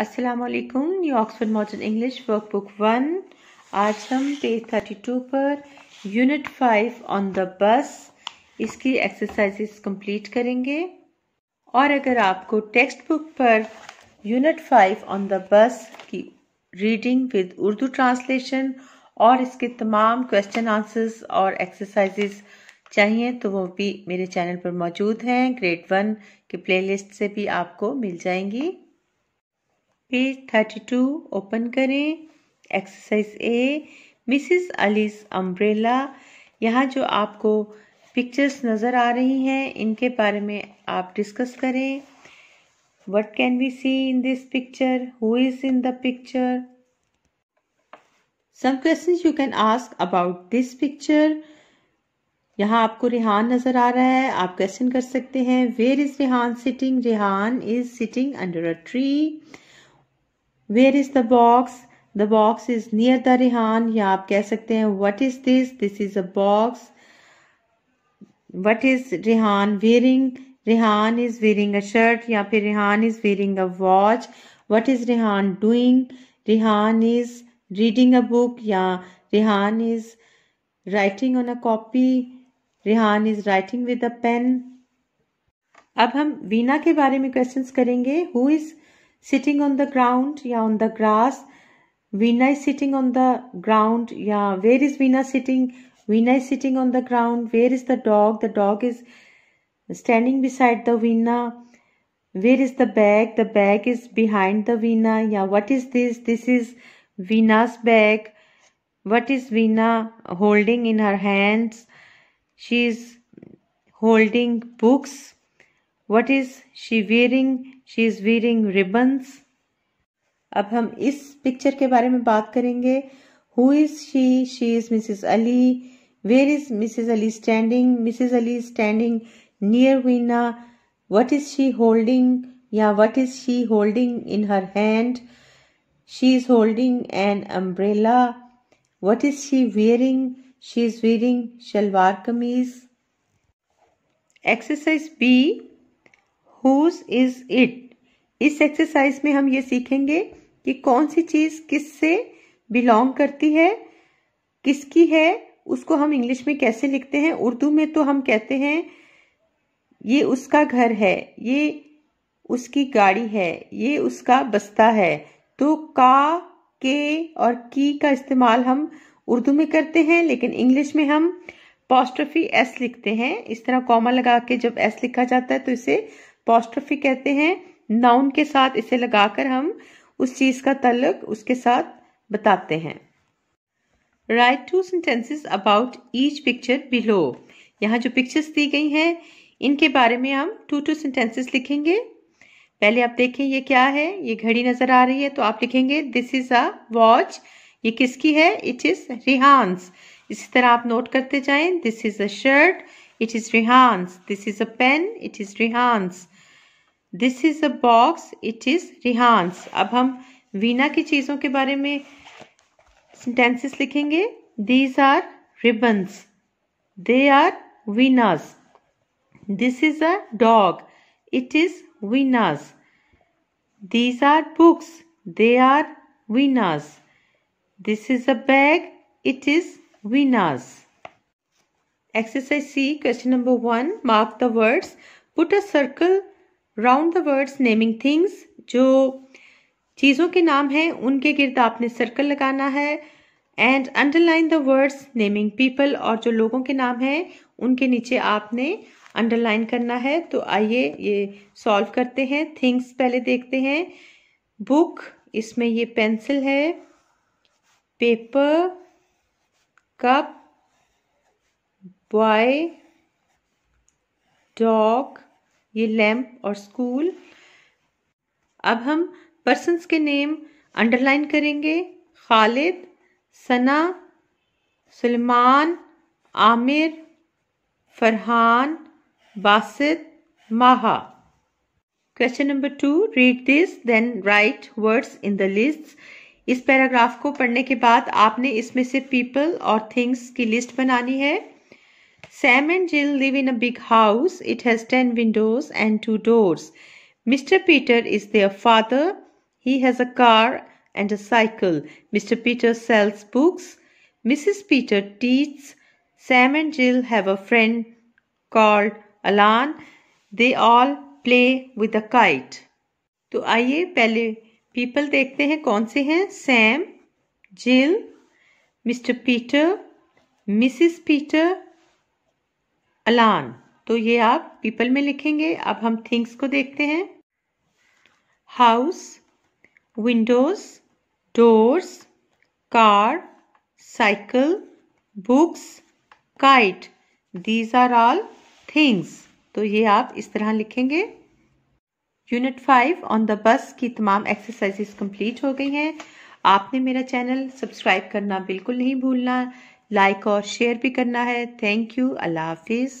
अस्सलाम new Oxford modern English workbook one आज हम पेज थर्टी टू पर unit five on the bus इसकी एक्सरसाइजेस कंप्लीट करेंगे और अगर आपको टेक्स्ट बुक पर unit five on the bus की रीडिंग विद उर्दू ट्रांसलेशन और इसके तमाम क्वेश्चन आंसर्स और एक्सरसाइजेस चाहिए तो वो भी मेरे चैनल पर मौजूद हैं ग्रेड वन के प्लेलिस्ट से भी आपको मिल जाएंगी पेज थर्टी टू ओपन करें exercise A Mrs Ali's umbrella यहाँ जो आपको पिक्चर्स नज़र आ रही हैं इनके बारे में आप डिस्कस करें what can be seen in this picture who is in the picture some question you can ask about this picture यहाँ आपको रिहान नज़र आ रहा है आप क्वेश्चन कर सकते हैं where is Rihan sitting Rihan is sitting under a tree where is the box the box is near the Rihan या आप कह सकते हैं what is this this is a box what is Rihan wearing Rihan is wearing a shirt या फिर Rihan is wearing a watch what is Rihan doing Rihan is reading a book या Rihan is writing on a copy Rihan is writing with a pen अब हम वीना के बारे में questions करेंगे who is sitting on the ground yeah, on the grass Veena is sitting on the ground. Yeah, where is Veena sitting? Veena is sitting on the ground. Where is the dog? The dog is standing beside the Veena. Where is the bag? The bag is behind the Veena. Yeah, what is this? This is Veena's bag. What is Veena holding in her hands? She is holding books. What is she wearing she is wearing ribbons अब हम इस picture के बारे में बात करेंगे who is she she is Mrs Ali where is Mrs Ali standing Mrs Ali standing near Veena what is she holding या what is she holding in her hand she is holding an umbrella what is she wearing she is wearing shalwar kameez exercise B whose is it इस exercise में हम ये सीखेंगे कि कौन सी चीज किससे बिलोंग करती है किसकी है उसको हम इंग्लिश में कैसे लिखते हैं उर्दू में तो हम कहते हैं ये उसका घर है ये उसकी गाड़ी है ये उसका बस्ता है तो का के और की का इस्तेमाल हम उर्दू में करते हैं लेकिन इंग्लिश में हम पॉस्ट्रफी एस लिखते हैं इस तरह कॉमा लगा के जब एस लिखा जाता है तो इसे पॉस्ट्रफी कहते हैं नाउन के साथ इसे लगाकर हम उस चीज का तलक उसके साथ बताते हैं write two sentences about each picture below यहाँ जो पिक्चर्स दी गई हैं इनके बारे में हम टू टू सेंटेंसेस लिखेंगे पहले आप देखें ये क्या है ये घड़ी नजर आ रही है तो आप लिखेंगे दिस इज अ वॉच ये किसकी है इट इज रिहांस इसी तरह आप नोट करते जाएं this is a shirt it is Rihan's this is a pen it is Rihan's this is a box it is Rihan's अब हम वीना की चीजों के बारे में सेंटेंसेस लिखेंगे these are ribbons they are Veena's this is a dog it is Veena's these are books they are Veena's this is a bag it is Veena's exercise C question number one mark the words put a circle round the words naming things जो चीज़ों के नाम हैं उनके गिर्द आपने circle लगाना है and underline the words naming people और जो लोगों के नाम हैं उनके नीचे आपने अंडरलाइन करना है तो आइए ये सॉल्व करते हैं थिंग्स पहले देखते हैं बुक इसमें ये पेंसिल है पेपर कप बॉय डॉग ये लैम्प और स्कूल अब हम पर्सनस के नेम अंडरलाइन करेंगे खालिद सना Salman Aamir Farhan Basit Maha question number two read this then write words in the list इस पैराग्राफ को पढ़ने के बाद आपने इसमें से पीपल और थिंग्स की लिस्ट बनानी है Sam and Jill live in a big house. It has 10 windows and 2 doors. Mr. Peter is their father. He has a car and a cycle. Mr. Peter sells books. Mrs. Peter teaches. Sam and Jill have a friend called Alan. They all play with a kite. तो आइए पहले people देखते हैं कौन से हैं Sam जिल mister Peter Mrs Peter अलान तो ये आप पीपल में लिखेंगे अब हम थिंग्स को देखते हैं house windows doors car cycle books kite these are all things तो ये आप इस तरह लिखेंगे unit five on the bus की तमाम एक्सरसाइजेस कंप्लीट हो गई हैं आपने मेरा चैनल सब्सक्राइब करना बिल्कुल नहीं भूलना लाइक और शेयर भी करना है थैंक यू अल्लाह हाफिज़